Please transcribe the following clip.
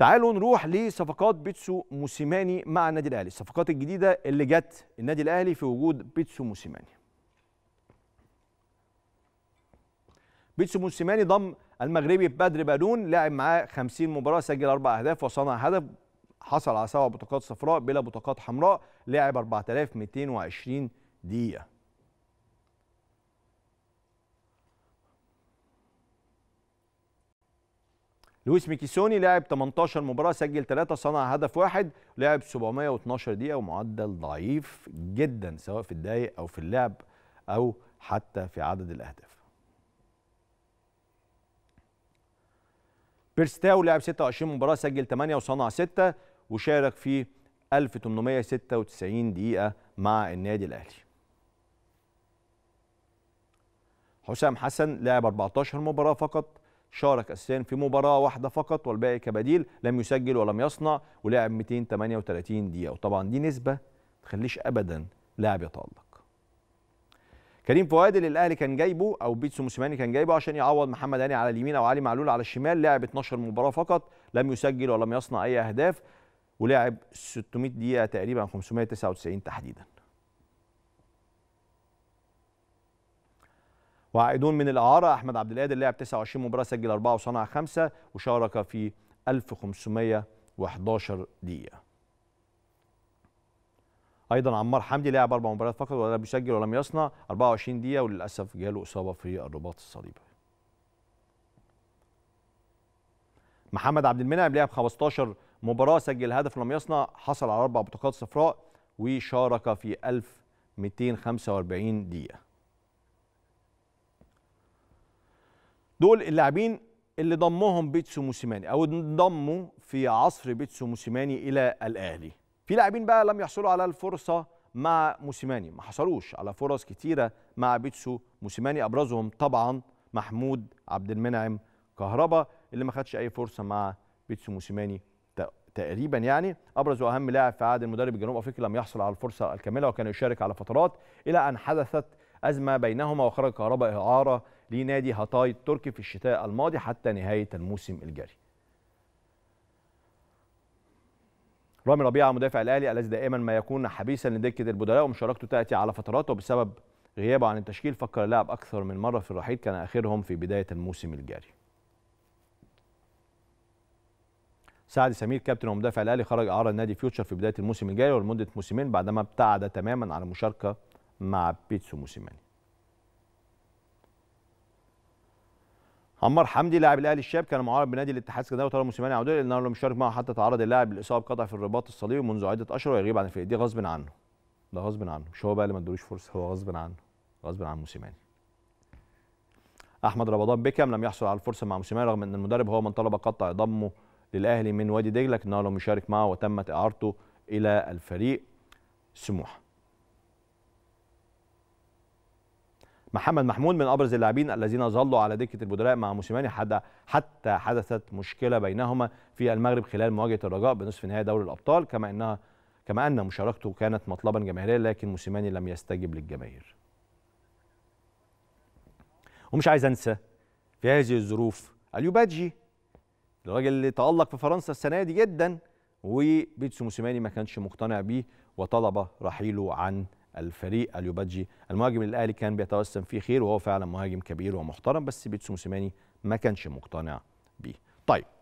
تعالوا نروح لصفقات بيتسو موسيماني مع النادي الاهلي الصفقات الجديده اللي جت النادي الاهلي في وجود بيتسو موسيماني بيتسو موسيماني ضم المغربي بدر بالون لعب معاه 50 مباراه سجل اربع اهداف وصنع هدف حصل على سبع بطاقات صفراء بلا بطاقات حمراء لعب 4220 دقيقه لويس ميكيسوني لعب 18 مباراه سجل 3 صنع هدف واحد لعب 712 دقيقه ومعدل ضعيف جدا سواء في الدقايق او في اللعب او حتى في عدد الاهداف بيرستاو لعب 26 مباراه سجل 8 وصنع 6 وشارك في 1896 دقيقه مع النادي الاهلي حسام حسن لعب 14 مباراه فقط شارك اساسا في مباراه واحده فقط والباقي كبديل لم يسجل ولم يصنع ولعب 238 دقيقه وطبعا دي نسبه ما تخليش ابدا لاعب يتالق كريم فؤاد اللي الاهلي كان جايبه او بيتسو موسيماني كان جايبه عشان يعوض محمد هاني على اليمين او علي معلول على الشمال لعب 12 مباراه فقط لم يسجل ولم يصنع اي اهداف ولعب 600 دقيقه تقريبا 599 تحديدا وعائدون من الإعارة أحمد عبد القادر لعب 29 مباراة سجل 4 وصنع 5 وشارك في 1511 دقيقة. أيضا عمار حمدي لعب أربع مباريات فقط ولم يسجل ولم يصنع 24 دقيقة وللأسف جاله إصابة في الرباط الصليبي. محمد عبد المنعم لعب 15 مباراة سجل هدف ولم يصنع حصل على أربع بطاقات صفراء وشارك في 1245 دقيقة. دول اللاعبين اللي ضمهم بيتسو موسيماني او انضموا في عصر بيتسو موسيماني الى الاهلي في لاعبين بقى لم يحصلوا على الفرصه مع موسيماني ما حصلوش على فرص كتيره مع بيتسو موسيماني ابرزهم طبعا محمود عبد المنعم كهربا اللي ما خدش اي فرصه مع بيتسو موسيماني تقريبا يعني ابرز واهم لاعب في عهد المدرب الجنوب افريقي لم يحصل على الفرصه الكامله وكان يشارك على فترات الى ان حدثت أزمة بينهما وخرج كهرباء إعارة لنادي هاتاي التركي في الشتاء الماضي حتى نهاية الموسم الجاري رامي ربيعة مدافع الأهلي الذي دائما ما يكون حبيسا لدكة البدلاء ومشاركته تأتي على فترات وبسبب غيابه عن التشكيل فكر اللاعب أكثر من مرة في الرحيل كان آخرهم في بداية الموسم الجاري سعد سمير كابتن ومدافع الاهلي خرج اعاره نادي فيوتشر في بدايه الموسم الجاري ولمده موسمين بعدما ابتعد تماما عن المشاركه مع بيتسو موسيماني عمار حمدي لاعب الاهلي الشاب كان معارض بنادي الاتحاد السكندري وطلب موسيماني عوده لانه لم يشارك معه حتى تعرض اللاعب للاصابه قطع في الرباط الصليبي منذ عده اشهر ويغيب عن الفريق دي غصب عنه ده غصب عنه مش هو بقى اللي ما ادالوش فرصه هو غصب عنه غصب عن موسيماني احمد رمضان بيكم لم يحصل على الفرصه مع موسيماني رغم ان المدرب هو من طلب قطع ضمه للاهلي من وادي دجله لكنه لم يشارك معه وتمت اعارته الى الفريق سموحه محمد محمود من ابرز اللاعبين الذين ظلوا على دكه البدلاء مع موسيماني حتى حدثت مشكله بينهما في المغرب خلال مواجهه الرجاء بنصف نهائي دوري الابطال كما انها كما ان مشاركته كانت مطلبا جماهيريا لكن موسيماني لم يستجب للجماهير. ومش عايز انسى في هذه الظروف اليوباجي الراجل اللي تالق في فرنسا السنه دي جدا وبيتسو موسيماني ما كانش مقتنع بيه وطلب رحيله عن الفريق اليوباجي المهاجم الاهلي كان بيتوسم فيه خير وهو فعلا مهاجم كبير ومحترم بس بيتسو موسيماني ما كانش مقتنع بيه طيب